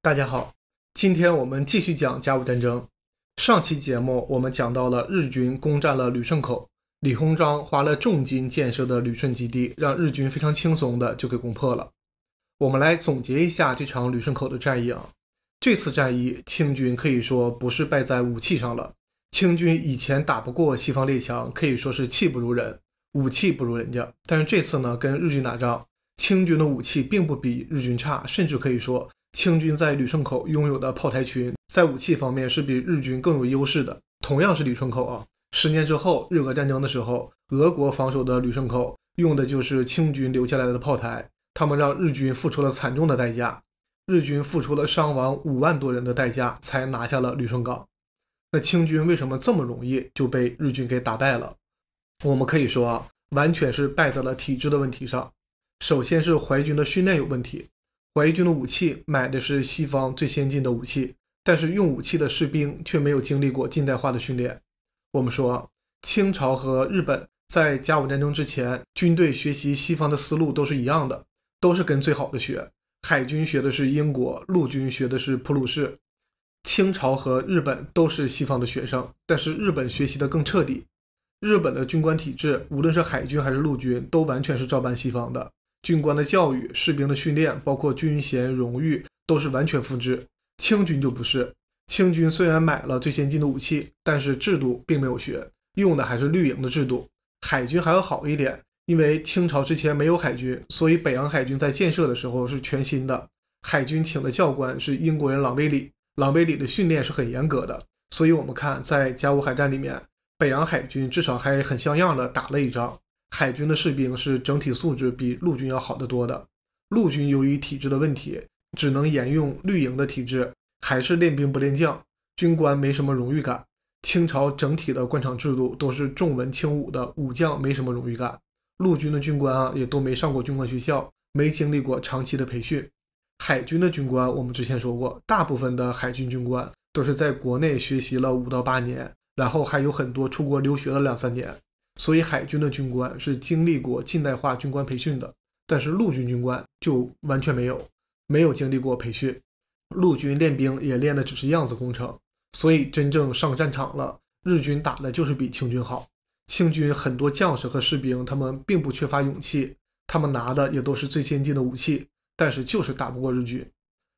大家好，今天我们继续讲甲午战争。上期节目我们讲到了日军攻占了旅顺口，李鸿章花了重金建设的旅顺基地，让日军非常轻松的就给攻破了。我们来总结一下这场旅顺口的战役啊。这次战役，清军可以说不是败在武器上了。清军以前打不过西方列强，可以说是气不如人，武器不如人家。但是这次呢，跟日军打仗，清军的武器并不比日军差，甚至可以说。清军在旅顺口拥有的炮台群，在武器方面是比日军更有优势的。同样是旅顺口啊，十年之后日俄战争的时候，俄国防守的旅顺口用的就是清军留下来的炮台，他们让日军付出了惨重的代价，日军付出了伤亡五万多人的代价才拿下了旅顺港。那清军为什么这么容易就被日军给打败了？我们可以说啊，完全是败在了体制的问题上。首先是淮军的训练有问题。淮军的武器买的是西方最先进的武器，但是用武器的士兵却没有经历过近代化的训练。我们说，清朝和日本在甲午战争之前，军队学习西方的思路都是一样的，都是跟最好的学。海军学的是英国，陆军学的是普鲁士。清朝和日本都是西方的学生，但是日本学习的更彻底。日本的军官体制，无论是海军还是陆军，都完全是照搬西方的。军官的教育、士兵的训练，包括军衔、荣誉，都是完全复制。清军就不是，清军虽然买了最先进的武器，但是制度并没有学，用的还是绿营的制度。海军还要好一点，因为清朝之前没有海军，所以北洋海军在建设的时候是全新的。海军请的教官是英国人朗威里，朗威里的训练是很严格的，所以我们看在甲午海战里面，北洋海军至少还很像样的打了一仗。海军的士兵是整体素质比陆军要好得多的。陆军由于体制的问题，只能沿用绿营的体制，还是练兵不练将，军官没什么荣誉感。清朝整体的官场制度都是重文轻武的，武将没什么荣誉感。陆军的军官啊，也都没上过军官学校，没经历过长期的培训。海军的军官，我们之前说过，大部分的海军军官都是在国内学习了五到八年，然后还有很多出国留学了两三年。所以海军的军官是经历过近代化军官培训的，但是陆军军官就完全没有，没有经历过培训，陆军练兵也练的只是样子工程，所以真正上战场了，日军打的就是比清军好。清军很多将士和士兵他们并不缺乏勇气，他们拿的也都是最先进的武器，但是就是打不过日军。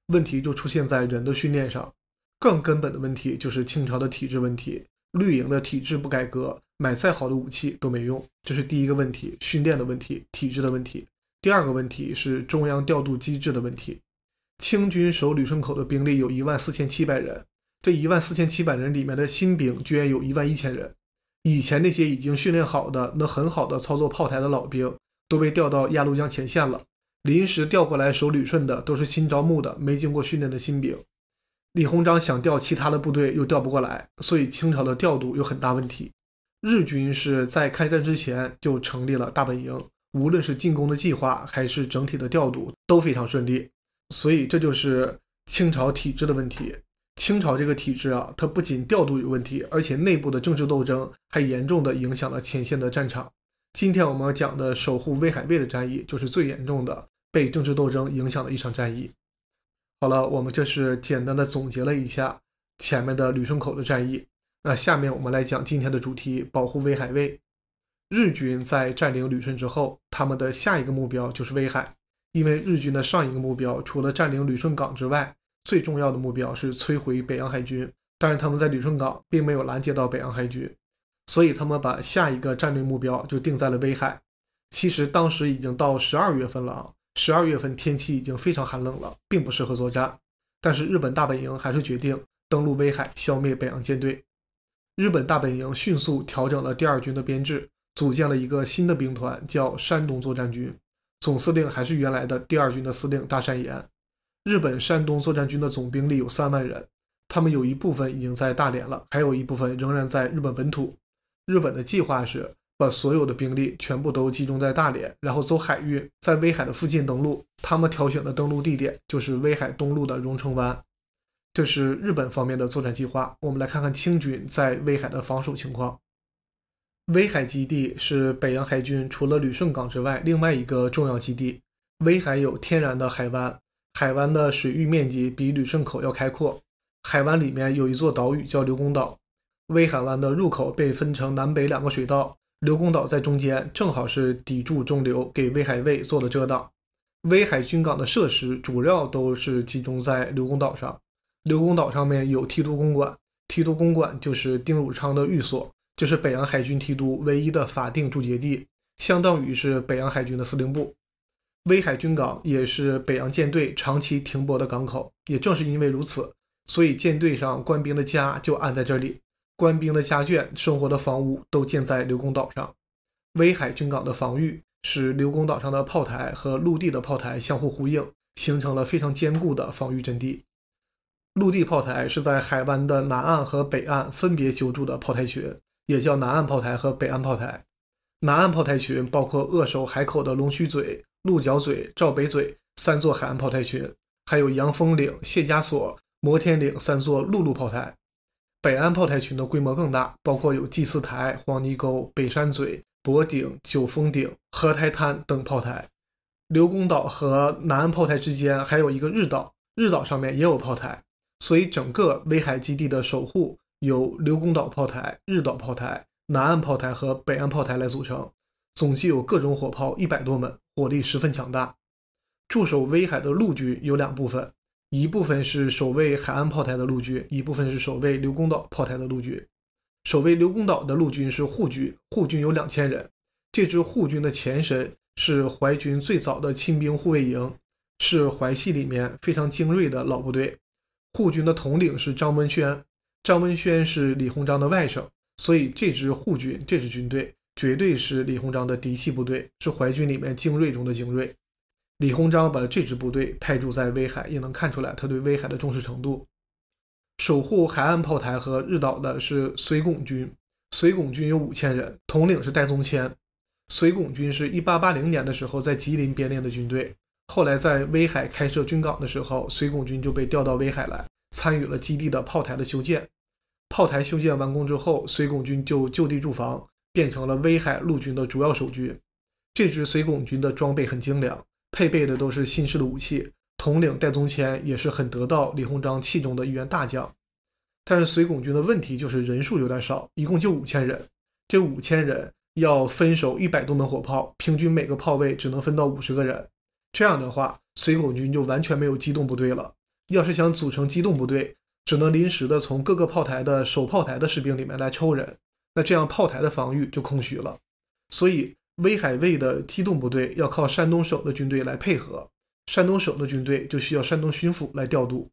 问题就出现在人的训练上，更根本的问题就是清朝的体制问题，绿营的体制不改革。买再好的武器都没用，这是第一个问题，训练的问题，体制的问题。第二个问题是中央调度机制的问题。清军守旅顺口的兵力有一万四千七百人，这一万四千七百人里面的新兵居然有一万一千人。以前那些已经训练好的、能很好的操作炮台的老兵都被调到鸭绿江前线了，临时调过来守旅顺的都是新招募的、没经过训练的新兵。李鸿章想调其他的部队又调不过来，所以清朝的调度有很大问题。日军是在开战之前就成立了大本营，无论是进攻的计划还是整体的调度都非常顺利，所以这就是清朝体制的问题。清朝这个体制啊，它不仅调度有问题，而且内部的政治斗争还严重地影响了前线的战场。今天我们要讲的守护威海卫的战役，就是最严重的被政治斗争影响的一场战役。好了，我们这是简单的总结了一下前面的旅顺口的战役。那下面我们来讲今天的主题：保护威海卫。日军在占领旅顺之后，他们的下一个目标就是威海，因为日军的上一个目标除了占领旅顺港之外，最重要的目标是摧毁北洋海军。但是他们在旅顺港并没有拦截到北洋海军，所以他们把下一个战略目标就定在了威海。其实当时已经到十二月份了啊，十二月份天气已经非常寒冷了，并不适合作战，但是日本大本营还是决定登陆威海，消灭北洋舰队。日本大本营迅速调整了第二军的编制，组建了一个新的兵团，叫山东作战军，总司令还是原来的第二军的司令大山岩。日本山东作战军的总兵力有三万人，他们有一部分已经在大连了，还有一部分仍然在日本本土。日本的计划是把所有的兵力全部都集中在大连，然后走海运，在威海的附近登陆。他们挑选的登陆地点就是威海东路的荣成湾。这是日本方面的作战计划。我们来看看清军在威海的防守情况。威海基地是北洋海军除了旅顺港之外另外一个重要基地。威海有天然的海湾，海湾的水域面积比旅顺口要开阔。海湾里面有一座岛屿叫刘公岛。威海湾的入口被分成南北两个水道，刘公岛在中间，正好是抵住中流，给威海卫做了遮挡。威海军港的设施主要都是集中在刘公岛上。刘公岛上面有提督公馆，提督公馆就是丁汝昌的寓所，就是北洋海军提督唯一的法定驻节地，相当于是北洋海军的司令部。威海军港也是北洋舰队长期停泊的港口，也正是因为如此，所以舰队上官兵的家就安在这里，官兵的家眷生活的房屋都建在刘公岛上。威海军港的防御使刘公岛上的炮台和陆地的炮台相互呼应，形成了非常坚固的防御阵地。陆地炮台是在海湾的南岸和北岸分别修筑的炮台群，也叫南岸炮台和北岸炮台。南岸炮台群包括扼守海口的龙须嘴、鹿角嘴、赵北嘴三座海岸炮台群，还有洋风岭、谢家所、摩天岭三座陆路炮台。北岸炮台群的规模更大，包括有祭祀台、黄泥沟、北山嘴、博顶、九峰顶、河台滩等炮台。刘公岛和南岸炮台之间还有一个日岛，日岛上面也有炮台。所以，整个威海基地的守护由刘公岛炮台、日岛炮台、南岸炮台和北岸炮台来组成，总计有各种火炮一百多门，火力十分强大。驻守威海的陆军有两部分，一部分是守卫海岸炮台的陆军，一部分是守卫刘公岛炮台的陆军。守卫刘公岛的陆军是护军，护军有两千人。这支护军的前身是淮军最早的亲兵护卫营，是淮系里面非常精锐的老部队。护军的统领是张文宣，张文宣是李鸿章的外甥，所以这支护军这支军队绝对是李鸿章的嫡系部队，是淮军里面精锐中的精锐。李鸿章把这支部队派驻在威海，也能看出来他对威海的重视程度。守护海岸炮台和日岛的是绥拱军，绥拱军有五千人，统领是戴宗谦。绥拱军是一八八零年的时候在吉林编练的军队。后来在威海开设军港的时候，随拱军就被调到威海来，参与了基地的炮台的修建。炮台修建完工之后，随拱军就就地驻防，变成了威海陆军的主要守军。这支随拱军的装备很精良，配备的都是新式的武器。统领戴宗谦也是很得到李鸿章器重的一员大将。但是随拱军的问题就是人数有点少，一共就五千人。这五千人要分守一百多门火炮，平均每个炮位只能分到五十个人。这样的话，随口军就完全没有机动部队了。要是想组成机动部队，只能临时的从各个炮台的守炮台的士兵里面来抽人，那这样炮台的防御就空虚了。所以威海卫的机动部队要靠山东省的军队来配合，山东省的军队就需要山东巡抚来调度。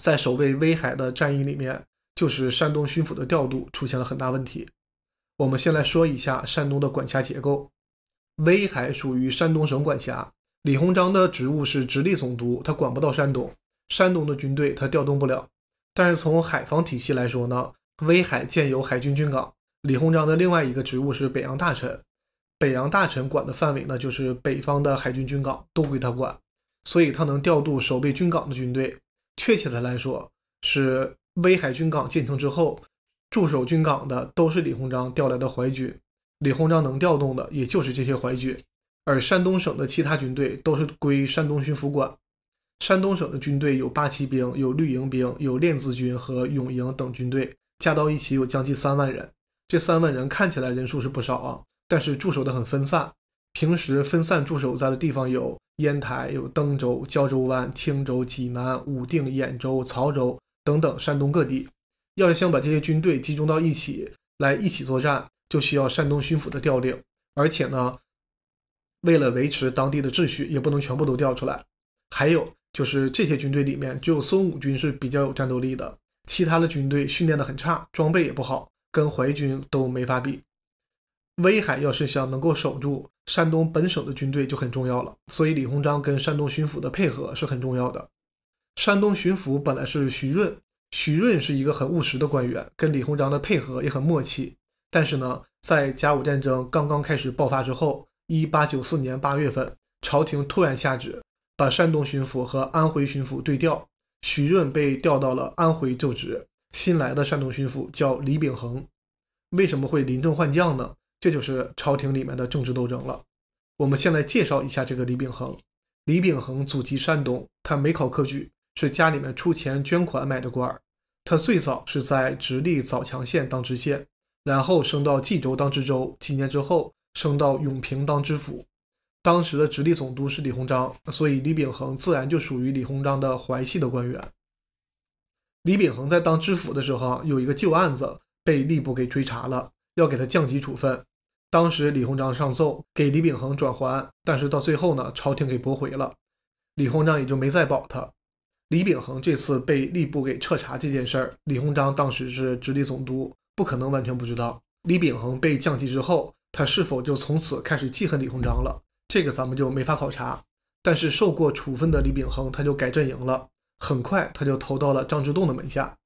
在守卫威海的战役里面，就是山东巡抚的调度出现了很大问题。我们先来说一下山东的管辖结构，威海属于山东省管辖。李鸿章的职务是直隶总督，他管不到山东，山东的军队他调动不了。但是从海防体系来说呢，威海建有海军军港。李鸿章的另外一个职务是北洋大臣，北洋大臣管的范围呢就是北方的海军军港都归他管，所以他能调度守备军港的军队。确切的来说，是威海军港建成之后，驻守军港的都是李鸿章调来的淮军，李鸿章能调动的也就是这些淮军。而山东省的其他军队都是归山东巡抚管。山东省的军队有八旗兵、有绿营兵、有练字军和勇营等军队，加到一起有将近三万人。这三万人看起来人数是不少啊，但是驻守的很分散。平时分散驻守在的地方有烟台、有登州、胶州湾、青州、济南、武定、兖州、曹州等等山东各地。要是想把这些军队集中到一起来一起作战，就需要山东巡抚的调令，而且呢。为了维持当地的秩序，也不能全部都调出来。还有就是这些军队里面，只有孙武军是比较有战斗力的，其他的军队训练的很差，装备也不好，跟淮军都没法比。威海要是想能够守住山东本省的军队就很重要了，所以李鸿章跟山东巡抚的配合是很重要的。山东巡抚本来是徐润，徐润是一个很务实的官员，跟李鸿章的配合也很默契。但是呢，在甲午战争刚刚开始爆发之后。一八九四年八月份，朝廷突然下旨，把山东巡抚和安徽巡抚对调，徐润被调到了安徽就职。新来的山东巡抚叫李秉衡，为什么会临阵换将呢？这就是朝廷里面的政治斗争了。我们先来介绍一下这个李秉衡。李秉衡祖籍山东，他没考科举，是家里面出钱捐款买的官。他最早是在直隶枣强县当知县，然后升到冀州当知州，几年之后。升到永平当知府，当时的直隶总督是李鸿章，所以李秉衡自然就属于李鸿章的淮系的官员。李秉衡在当知府的时候，有一个旧案子被吏部给追查了，要给他降级处分。当时李鸿章上奏给李秉衡转还，但是到最后呢，朝廷给驳回了，李鸿章也就没再保他。李秉衡这次被吏部给彻查这件事儿，李鸿章当时是直隶总督，不可能完全不知道。李秉衡被降级之后。他是否就从此开始记恨李鸿章了？这个咱们就没法考察。但是受过处分的李秉衡，他就改阵营了。很快，他就投到了张之洞的门下。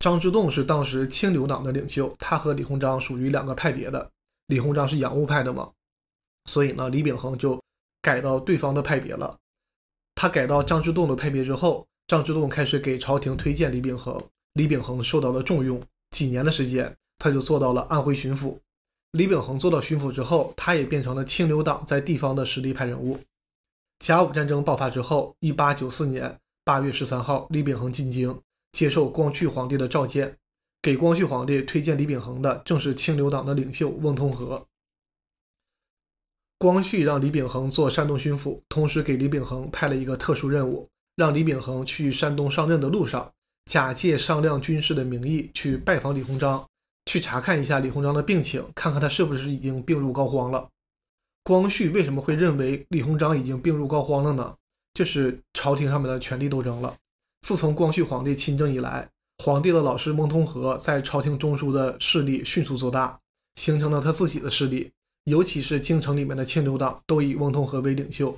张之洞是当时清流党的领袖，他和李鸿章属于两个派别的。李鸿章是洋务派的嘛，所以呢，李秉衡就改到对方的派别了。他改到张之洞的派别之后，张之洞开始给朝廷推荐李秉衡，李秉衡受到了重用。几年的时间，他就做到了安徽巡抚。李秉衡做到巡抚之后，他也变成了清流党在地方的实力派人物。甲午战争爆发之后，1894年8月13号，李秉衡进京接受光绪皇帝的召见，给光绪皇帝推荐李秉衡的正是清流党的领袖翁同龢。光绪让李秉衡做山东巡抚，同时给李秉衡派了一个特殊任务，让李秉衡去山东上任的路上，假借商量军事的名义去拜访李鸿章。去查看一下李鸿章的病情，看看他是不是已经病入膏肓了。光绪为什么会认为李鸿章已经病入膏肓了呢？这是朝廷上面的权力斗争了。自从光绪皇帝亲政以来，皇帝的老师翁同和在朝廷中枢的势力迅速做大，形成了他自己的势力。尤其是京城里面的清流党，都以翁同和为领袖。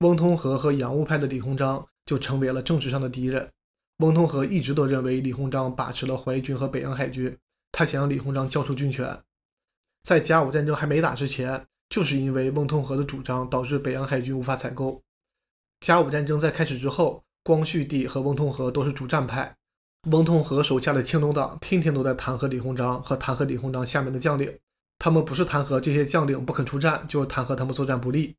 翁同和和洋务派的李鸿章就成为了政治上的敌人。翁同和一直都认为李鸿章把持了淮军和北洋海军。他想让李鸿章交出军权，在甲午战争还没打之前，就是因为翁同龢的主张，导致北洋海军无法采购。甲午战争在开始之后，光绪帝和翁同龢都是主战派，翁同龢手下的清流党天天都在弹劾李鸿章和弹劾李鸿章下面的将领，他们不是弹劾这些将领不肯出战，就是弹劾他们作战不利。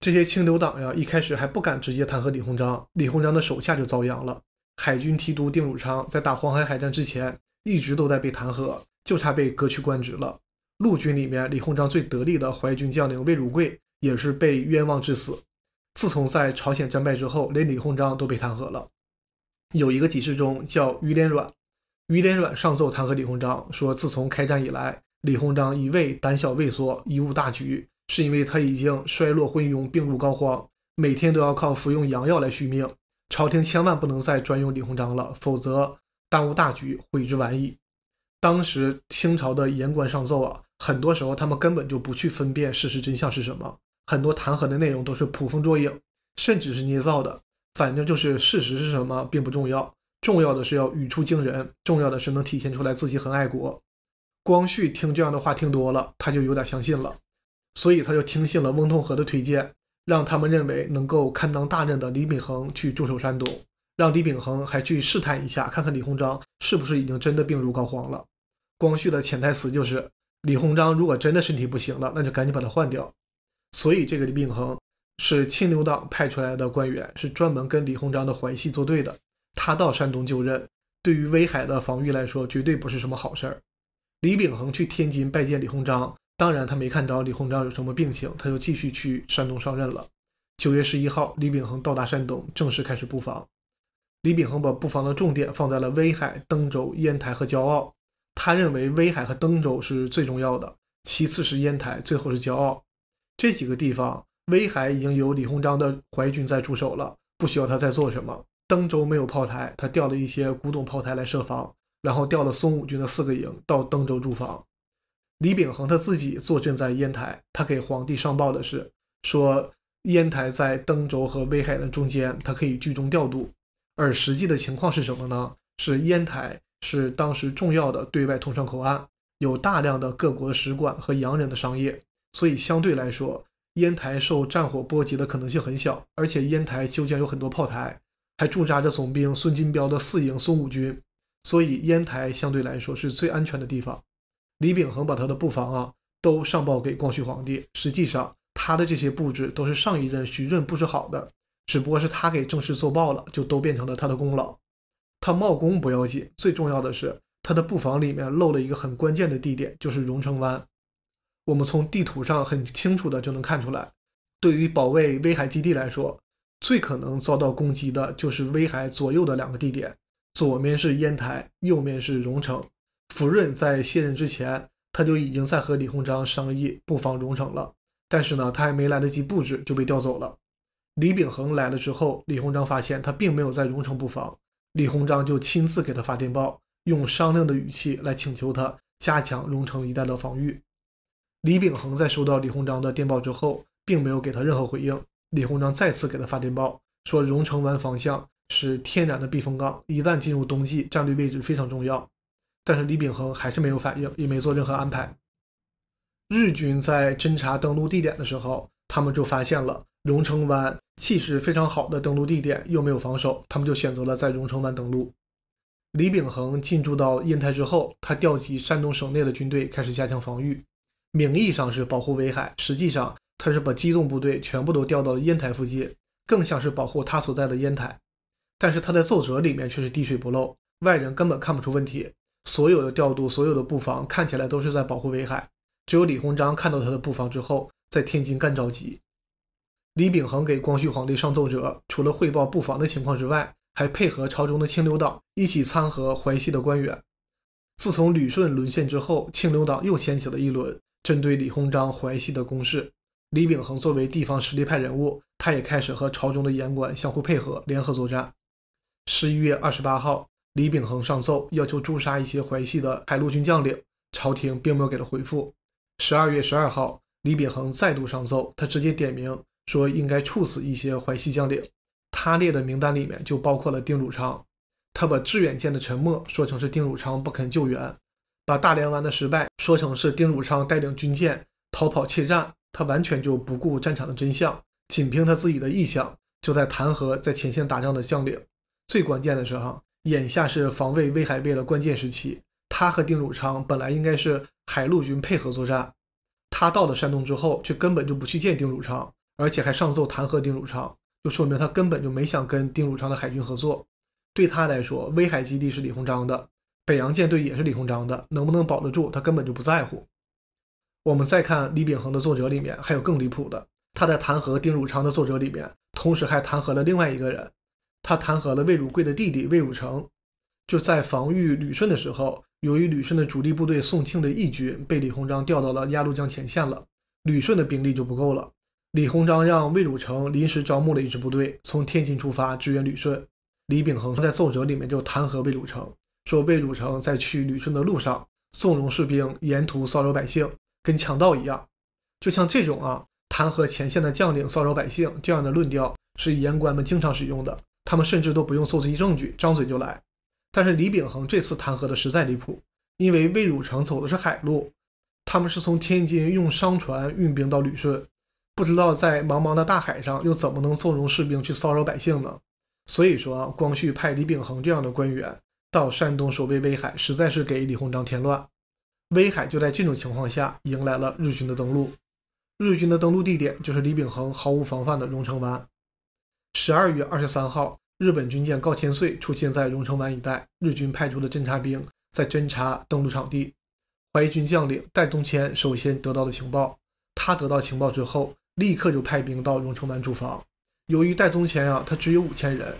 这些清流党呀，一开始还不敢直接弹劾李鸿章，李鸿章的手下就遭殃了。海军提督丁汝昌在打黄海海战之前，一直都在被弹劾，就差被革去官职了。陆军里面，李鸿章最得力的淮军将领魏汝贵也是被冤枉致死。自从在朝鲜战败之后，连李鸿章都被弹劾了。有一个举事中叫于连阮，于连阮上奏弹劾李鸿章，说自从开战以来，李鸿章一味胆小畏缩，贻误大局，是因为他已经衰落昏庸，病入膏肓，每天都要靠服用洋药来续命。朝廷千万不能再专用李鸿章了，否则耽误大局，悔之晚矣。当时清朝的言官上奏啊，很多时候他们根本就不去分辨事实真相是什么，很多弹劾的内容都是捕风捉影，甚至是捏造的。反正就是事实是什么并不重要，重要的是要语出惊人，重要的是能体现出来自己很爱国。光绪听这样的话听多了，他就有点相信了，所以他就听信了翁同龢的推荐。让他们认为能够堪当大任的李秉衡去驻守山东，让李秉衡还去试探一下，看看李鸿章是不是已经真的病入膏肓了。光绪的潜台词就是，李鸿章如果真的身体不行了，那就赶紧把他换掉。所以这个李秉衡是清流党派出来的官员，是专门跟李鸿章的淮系作对的。他到山东就任，对于威海的防御来说，绝对不是什么好事儿。李秉衡去天津拜见李鸿章。当然，他没看着李鸿章有什么病情，他就继续去山东上任了。九月十一号，李秉衡到达山东，正式开始布防。李秉衡把布防的重点放在了威海、登州、烟台和胶澳。他认为威海和登州是最重要的，其次是烟台，最后是胶澳这几个地方。威海已经有李鸿章的淮军在驻守了，不需要他再做什么。登州没有炮台，他调了一些古董炮台来设防，然后调了松武军的四个营到登州驻防。李秉衡他自己坐镇在烟台，他给皇帝上报的是说，烟台在登州和威海的中间，他可以居中调度。而实际的情况是什么呢？是烟台是当时重要的对外通商口岸，有大量的各国使馆和洋人的商业，所以相对来说，烟台受战火波及的可能性很小。而且烟台修建有很多炮台，还驻扎着总兵孙金彪的四营孙武军，所以烟台相对来说是最安全的地方。李秉衡把他的布防啊都上报给光绪皇帝，实际上他的这些布置都是上一任徐润布置好的，只不过是他给正式奏报了，就都变成了他的功劳。他冒功不要紧，最重要的是他的布防里面漏了一个很关键的地点，就是荣成湾。我们从地图上很清楚的就能看出来，对于保卫威海基地来说，最可能遭到攻击的就是威海左右的两个地点，左面是烟台，右面是荣成。福润在卸任之前，他就已经在和李鸿章商议布防荣城了。但是呢，他还没来得及布置就被调走了。李秉衡来了之后，李鸿章发现他并没有在荣城布防，李鸿章就亲自给他发电报，用商量的语气来请求他加强荣城一带的防御。李秉衡在收到李鸿章的电报之后，并没有给他任何回应。李鸿章再次给他发电报，说荣城湾方向是天然的避风港，一旦进入冬季，战略位置非常重要。但是李秉衡还是没有反应，也没做任何安排。日军在侦查登陆地点的时候，他们就发现了荣成湾气势非常好的登陆地点，又没有防守，他们就选择了在荣成湾登陆。李秉衡进驻到烟台之后，他调集山东省内的军队开始加强防御，名义上是保护威海，实际上他是把机动部队全部都调到了烟台附近，更像是保护他所在的烟台。但是他在奏折里面却是滴水不漏，外人根本看不出问题。所有的调度，所有的布防，看起来都是在保护威海。只有李鸿章看到他的布防之后，在天津干着急。李秉衡给光绪皇帝上奏折，除了汇报布防的情况之外，还配合朝中的清流党一起参合淮西的官员。自从旅顺沦陷之后，清流党又掀起了一轮针对李鸿章淮西的攻势。李秉衡作为地方实力派人物，他也开始和朝中的言官相互配合，联合作战。十一月二十八号。李秉衡上奏，要求诛杀一些淮系的海陆军将领，朝廷并没有给他回复。十二月十二号，李秉衡再度上奏，他直接点名说应该处死一些淮系将领。他列的名单里面就包括了丁汝昌。他把致远舰的沉没说成是丁汝昌不肯救援，把大连湾的失败说成是丁汝昌带领军舰逃跑弃战。他完全就不顾战场的真相，仅凭他自己的臆想，就在弹劾在前线打仗的将领。最关键的是哈。眼下是防卫威海卫的关键时期，他和丁汝昌本来应该是海陆军配合作战，他到了山东之后，却根本就不去见丁汝昌，而且还上奏弹劾丁汝昌，就说明他根本就没想跟丁汝昌的海军合作。对他来说，威海基地是李鸿章的，北洋舰队也是李鸿章的，能不能保得住，他根本就不在乎。我们再看李秉衡的奏折里面，还有更离谱的，他在弹劾丁汝昌的奏折里面，同时还弹劾了另外一个人。他弹劾了魏汝贵的弟弟魏汝成，就在防御旅顺的时候，由于旅顺的主力部队宋庆的义军被李鸿章调到了鸭绿江前线了，旅顺的兵力就不够了。李鸿章让魏汝成临时招募了一支部队，从天津出发支援旅顺。李秉衡在奏折里面就弹劾魏汝成，说魏汝成在去旅顺的路上纵容士兵沿途骚扰百姓，跟强盗一样。就像这种啊，弹劾前线的将领骚扰百姓这样的论调，是言官们经常使用的。他们甚至都不用搜集证据，张嘴就来。但是李秉衡这次弹劾的实在离谱，因为魏汝成走的是海路，他们是从天津用商船运兵到旅顺，不知道在茫茫的大海上又怎么能纵容士兵去骚扰百姓呢？所以说，光绪派李秉衡这样的官员到山东守卫威海，实在是给李鸿章添乱。威海就在这种情况下迎来了日军的登陆，日军的登陆地点就是李秉衡毫无防范的荣成湾。十二月二十三号。日本军舰高千穗出现在荣成湾一带，日军派出的侦察兵在侦察登陆场地。淮军将领戴宗谦首先得到了情报，他得到情报之后，立刻就派兵到荣成湾驻防。由于戴宗谦啊，他只有五千人，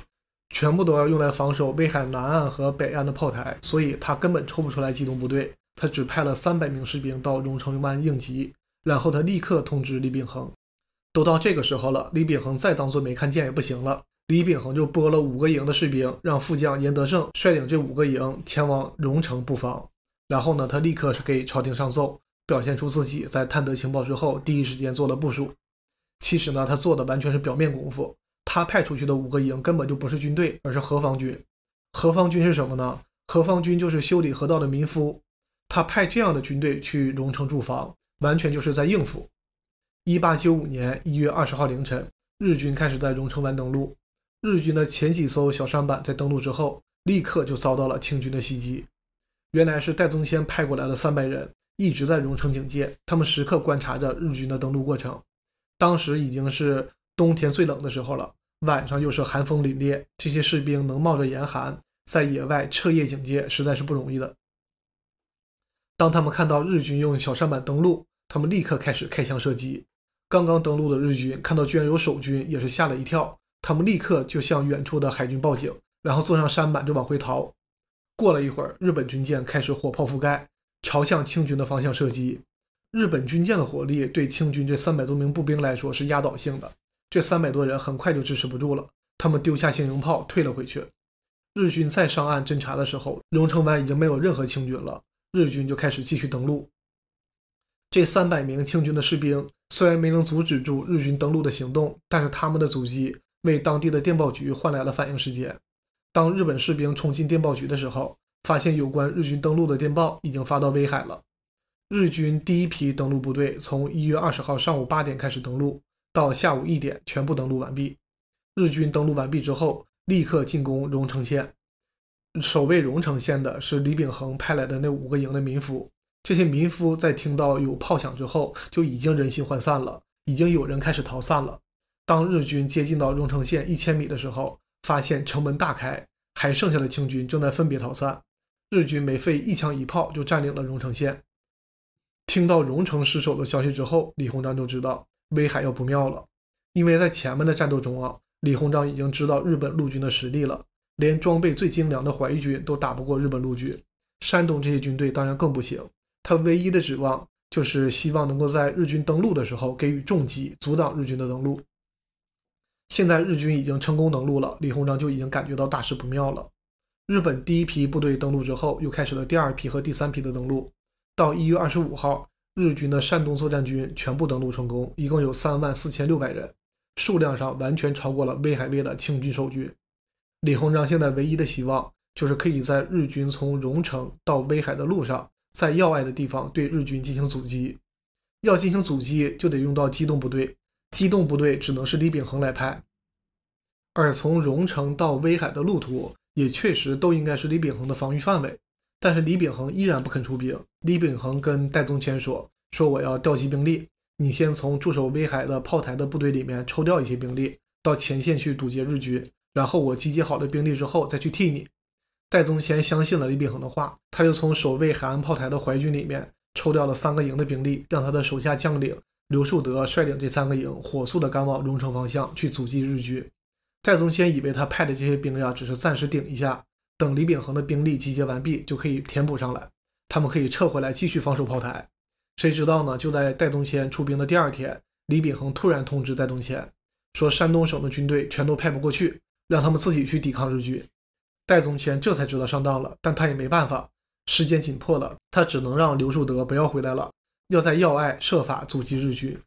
全部都要用来防守威海南岸和北岸的炮台，所以他根本抽不出来机动部队。他只派了三百名士兵到荣成湾应急，然后他立刻通知李秉衡。都到这个时候了，李秉衡再当做没看见也不行了。李秉衡就拨了五个营的士兵，让副将严德胜率领这五个营前往荣城布防。然后呢，他立刻给朝廷上奏，表现出自己在探得情报之后第一时间做了部署。其实呢，他做的完全是表面功夫。他派出去的五个营根本就不是军队，而是河防军。河防军是什么呢？河防军就是修理河道的民夫。他派这样的军队去荣城驻防，完全就是在应付。1895年1月20号凌晨，日军开始在荣成湾登陆。日军的前几艘小舢板在登陆之后，立刻就遭到了清军的袭击。原来是戴宗先派过来了三百人，一直在荣城警戒。他们时刻观察着日军的登陆过程。当时已经是冬天最冷的时候了，晚上又是寒风凛冽，这些士兵能冒着严寒在野外彻夜警戒，实在是不容易的。当他们看到日军用小舢板登陆，他们立刻开始开枪射击。刚刚登陆的日军看到居然有守军，也是吓了一跳。他们立刻就向远处的海军报警，然后坐上山板就往回逃。过了一会儿，日本军舰开始火炮覆盖，朝向清军的方向射击。日本军舰的火力对清军这三百多名步兵来说是压倒性的。这三百多人很快就支持不住了，他们丢下轻型炮退了回去。日军再上岸侦查的时候，荣城湾已经没有任何清军了。日军就开始继续登陆。这三百名清军的士兵虽然没能阻止住日军登陆的行动，但是他们的阻击。为当地的电报局换来了反应时间。当日本士兵冲进电报局的时候，发现有关日军登陆的电报已经发到威海了。日军第一批登陆部队从一月二十号上午八点开始登陆，到下午一点全部登陆完毕。日军登陆完毕之后，立刻进攻荣城县。守卫荣城县的是李秉衡派来的那五个营的民夫。这些民夫在听到有炮响之后，就已经人心涣散了，已经有人开始逃散了。当日军接近到荣城县一千米的时候，发现城门大开，还剩下的清军正在分别逃散。日军没费一枪一炮就占领了荣城县。听到荣城失守的消息之后，李鸿章就知道威海要不妙了。因为在前面的战斗中啊，李鸿章已经知道日本陆军的实力了，连装备最精良的淮军都打不过日本陆军，山东这些军队当然更不行。他唯一的指望就是希望能够在日军登陆的时候给予重击，阻挡日军的登陆。现在日军已经成功登陆了，李鸿章就已经感觉到大事不妙了。日本第一批部队登陆之后，又开始了第二批和第三批的登陆。到一月二十五号，日军的山东作战军全部登陆成功，一共有三万四千六百人，数量上完全超过了威海卫的清军守军。李鸿章现在唯一的希望就是可以在日军从荣城到威海的路上，在要隘的地方对日军进行阻击。要进行阻击，就得用到机动部队。机动部队只能是李秉衡来派，而从荣城到威海的路途也确实都应该是李秉衡的防御范围，但是李秉衡依然不肯出兵。李秉衡跟戴宗谦说：“说我要调集兵力，你先从驻守威海的炮台的部队里面抽调一些兵力到前线去堵截日军，然后我集结好了兵力之后再去替你。”戴宗谦相信了李秉衡的话，他就从守卫海岸炮台的淮军里面抽调了三个营的兵力，让他的手下将领。刘树德率领这三个营，火速的赶往荣城方向去阻击日军。戴宗先以为他派的这些兵呀，只是暂时顶一下，等李秉衡的兵力集结完毕，就可以填补上来，他们可以撤回来继续防守炮台。谁知道呢？就在戴宗先出兵的第二天，李秉衡突然通知戴宗先，说山东省的军队全都派不过去，让他们自己去抵抗日军。戴宗先这才知道上当了，但他也没办法，时间紧迫了，他只能让刘树德不要回来了。要在要隘设法阻击日军。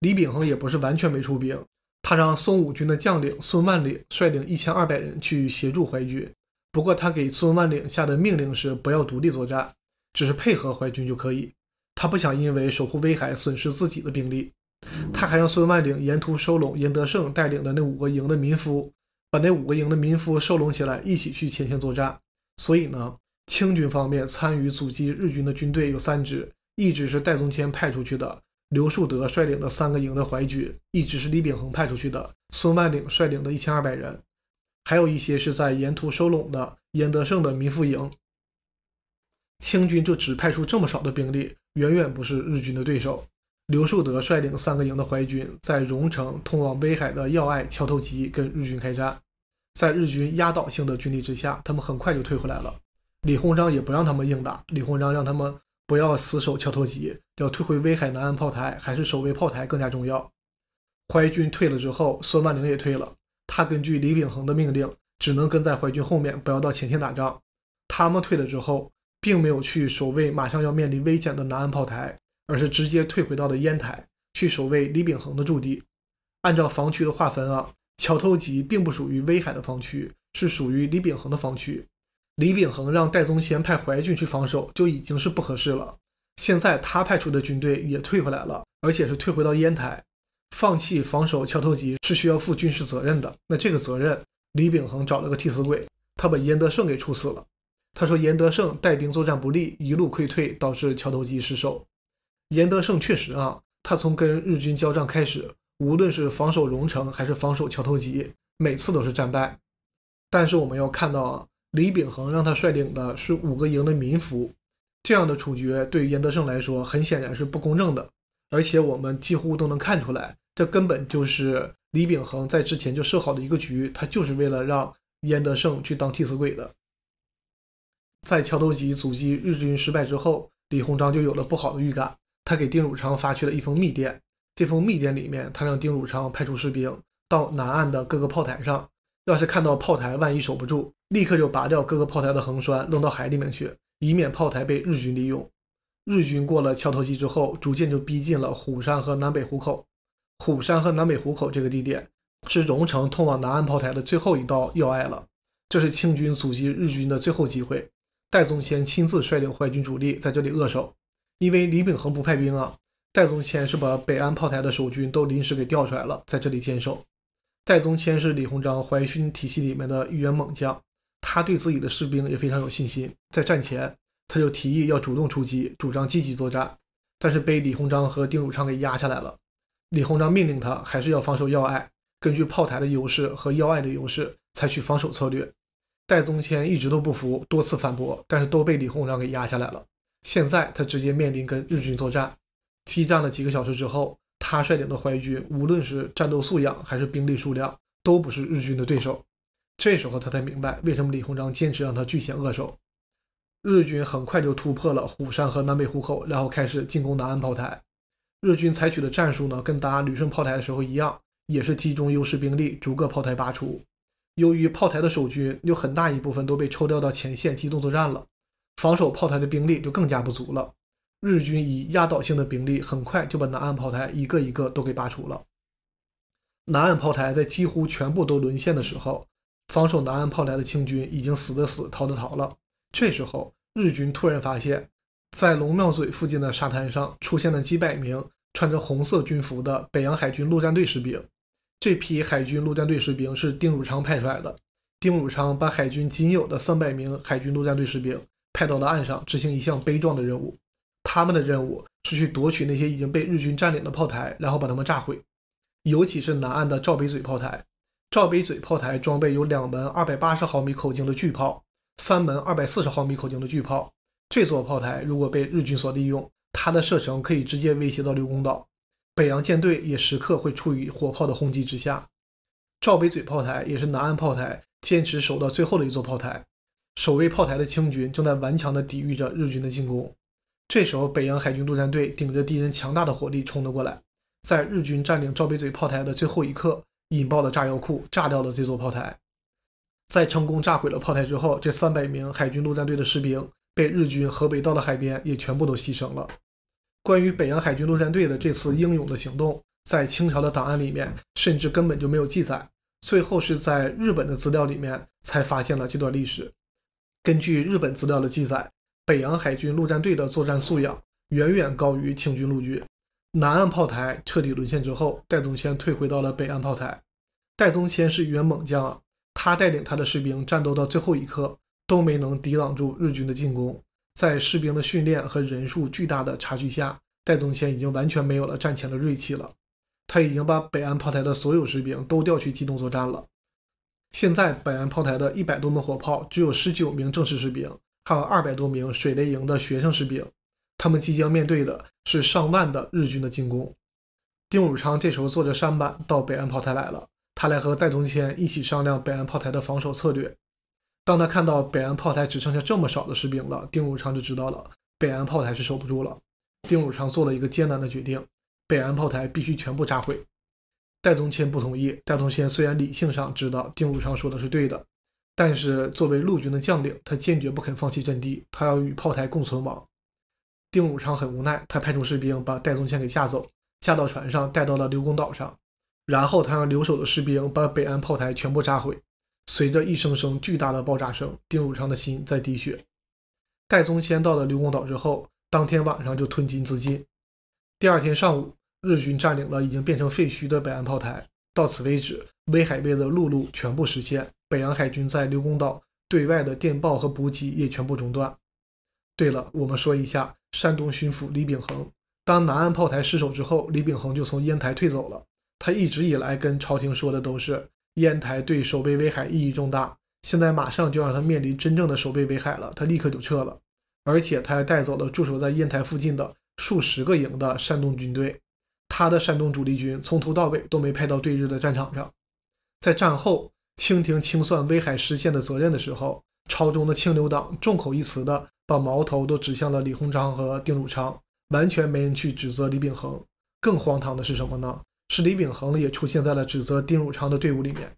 李秉衡也不是完全没出兵，他让松武军的将领孙万岭率领一千二百人去协助淮军。不过，他给孙万岭下的命令是不要独立作战，只是配合淮军就可以。他不想因为守护威海损失自己的兵力。他还让孙万岭沿途收拢严德胜带领的那五个营的民夫，把那五个营的民夫收拢起来，一起去前线作战。所以呢，清军方面参与阻击日军的军队有三支。一直是戴宗谦派出去的刘树德率领的三个营的淮军，一直是李秉衡派出去的孙万岭率领的一千二百人，还有一些是在沿途收拢的严德胜的民富营。清军就只派出这么少的兵力，远远不是日军的对手。刘树德率领三个营的淮军在荣城通往威海的要隘桥头集跟日军开战，在日军压倒性的军力之下，他们很快就退回来了。李鸿章也不让他们硬打，李鸿章让他们。不要死守桥头集，要退回威海南岸炮台，还是守卫炮台更加重要。淮军退了之后，孙万龄也退了。他根据李秉衡的命令，只能跟在淮军后面，不要到前线打仗。他们退了之后，并没有去守卫马上要面临危险的南岸炮台，而是直接退回到了烟台，去守卫李秉衡的驻地。按照防区的划分啊，桥头集并不属于威海的防区，是属于李秉衡的防区。李秉衡让戴宗贤派淮军去防守就已经是不合适了，现在他派出的军队也退回来了，而且是退回到烟台，放弃防守桥头集是需要负军事责任的。那这个责任，李秉衡找了个替死鬼，他把严德胜给处死了。他说严德胜带兵作战不利，一路溃退，导致桥头集失守。严德胜确实啊，他从跟日军交战开始，无论是防守荣城还是防守桥头集，每次都是战败。但是我们要看到啊。李秉衡让他率领的是五个营的民夫，这样的处决对于严德胜来说，很显然是不公正的。而且我们几乎都能看出来，这根本就是李秉衡在之前就设好的一个局，他就是为了让严德胜去当替死鬼的。在桥头集阻击日军失败之后，李鸿章就有了不好的预感，他给丁汝昌发去了一封密电。这封密电里面，他让丁汝昌派出士兵到南岸的各个炮台上，要是看到炮台万一守不住。立刻就拔掉各个炮台的横栓，弄到海里面去，以免炮台被日军利用。日军过了桥头溪之后，逐渐就逼近了虎山和南北湖口。虎山和南北湖口这个地点是荣城通往南岸炮台的最后一道要隘了，这是清军阻击日军的最后机会。戴宗贤亲自率领淮军主力在这里扼守，因为李秉衡不派兵啊，戴宗贤是把北安炮台的守军都临时给调出来了，在这里坚守。戴宗贤是李鸿章淮军体系里面的一员猛将。他对自己的士兵也非常有信心，在战前他就提议要主动出击，主张积极作战，但是被李鸿章和丁汝昌给压下来了。李鸿章命令他还是要防守要隘，根据炮台的优势和要隘的优势，采取防守策略。戴宗谦一直都不服，多次反驳，但是都被李鸿章给压下来了。现在他直接面临跟日军作战，激战了几个小时之后，他率领的淮军无论是战斗素养还是兵力数量，都不是日军的对手。这时候他才明白为什么李鸿章坚持让他拒险扼守。日军很快就突破了虎山和南北虎口，然后开始进攻南岸炮台。日军采取的战术呢，跟打旅顺炮台的时候一样，也是集中优势兵力，逐个炮台拔出。由于炮台的守军有很大一部分都被抽调到前线机动作战了，防守炮台的兵力就更加不足了。日军以压倒性的兵力，很快就把南岸炮台一个一个都给拔除了。南岸炮台在几乎全部都沦陷的时候。防守南岸炮台的清军已经死的死，逃的逃了。这时候，日军突然发现，在龙庙嘴附近的沙滩上出现了几百名穿着红色军服的北洋海军陆战队士兵。这批海军陆战队士兵是丁汝昌派出来的。丁汝昌把海军仅有的三百名海军陆战队士兵派到了岸上，执行一项悲壮的任务。他们的任务是去夺取那些已经被日军占领的炮台，然后把它们炸毁，尤其是南岸的赵北嘴炮台。赵北嘴炮台装备有两门二百八十毫米口径的巨炮，三门二百四十毫米口径的巨炮。这座炮台如果被日军所利用，它的射程可以直接威胁到刘公岛，北洋舰队也时刻会处于火炮的轰击之下。赵北嘴炮台也是南岸炮台坚持守到最后的一座炮台，守卫炮台的清军正在顽强地抵御着日军的进攻。这时候，北洋海军陆战队顶着敌人强大的火力冲了过来，在日军占领赵北嘴炮台的最后一刻。引爆了炸药库，炸掉了这座炮台。在成功炸毁了炮台之后，这三百名海军陆战队的士兵被日军合围到了海边，也全部都牺牲了。关于北洋海军陆战队的这次英勇的行动，在清朝的档案里面甚至根本就没有记载，最后是在日本的资料里面才发现了这段历史。根据日本资料的记载，北洋海军陆战队的作战素养远远高于清军陆军。南岸炮台彻底沦陷之后，戴宗先退回到了北岸炮台。戴宗先是一员猛将，他带领他的士兵战斗到最后一刻，都没能抵挡住日军的进攻。在士兵的训练和人数巨大的差距下，戴宗先已经完全没有了战前的锐气了。他已经把北岸炮台的所有士兵都调去机动作战了。现在北岸炮台的一百多门火炮，只有十九名正式士兵，还有二百多名水雷营的学生士兵。他们即将面对的是上万的日军的进攻。丁汝昌这时候坐着舢板到北岸炮台来了，他来和戴宗谦一起商量北岸炮台的防守策略。当他看到北岸炮台只剩下这么少的士兵了，丁汝昌就知道了北岸炮台是守不住了。丁汝昌做了一个艰难的决定：北岸炮台必须全部炸毁。戴宗谦不同意。戴宗谦虽然理性上知道丁汝昌说的是对的，但是作为陆军的将领，他坚决不肯放弃阵地，他要与炮台共存亡。丁汝昌很无奈，他派出士兵把戴宗谦给架走，架到船上，带到了刘公岛上。然后他让留守的士兵把北岸炮台全部炸毁。随着一声声巨大的爆炸声，丁汝昌的心在滴血。戴宗谦到了刘公岛之后，当天晚上就吞金自尽。第二天上午，日军占领了已经变成废墟的北岸炮台。到此为止，威海卫的陆路全部实现，北洋海军在刘公岛对外的电报和补给也全部中断。对了，我们说一下。山东巡抚李秉衡，当南岸炮台失守之后，李秉衡就从烟台退走了。他一直以来跟朝廷说的都是烟台对守备威海意义重大，现在马上就让他面临真正的守备威海了，他立刻就撤了。而且他还带走了驻守在烟台附近的数十个营的山东军队，他的山东主力军从头到尾都没派到对日的战场上。在战后，清廷清算威海失陷的责任的时候，朝中的清流党众口一词的。把矛头都指向了李鸿章和丁汝昌，完全没人去指责李秉衡。更荒唐的是什么呢？是李秉衡也出现在了指责丁汝昌的队伍里面。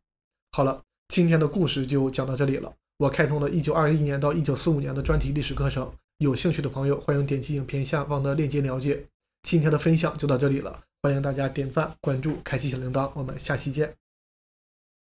好了，今天的故事就讲到这里了。我开通了一九二一年到一九四五年的专题历史课程，有兴趣的朋友欢迎点击影片下方的链接了解。今天的分享就到这里了，欢迎大家点赞、关注、开启小铃铛，我们下期见。